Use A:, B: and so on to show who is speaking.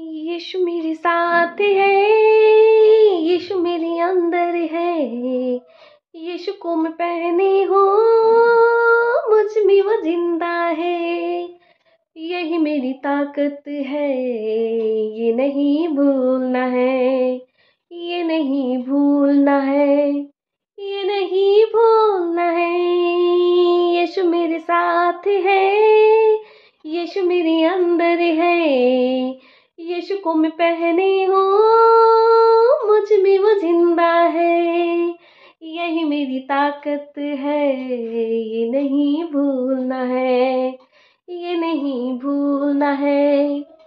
A: यीशु मेरे साथ है यीशु मेरे अंदर है यीशु को मैं पहने हो मुझ में वो जिंदा है यही मेरी ताकत है ये नहीं भूलना है ये नहीं भूलना है ये नहीं भूलना है यीशु मेरे साथ है यीशु मेरे अंदर है के में पहने हो मुझ में वो जिंदा है यही मेरी ताकत है ये नहीं भूलना है ये नहीं भूलना है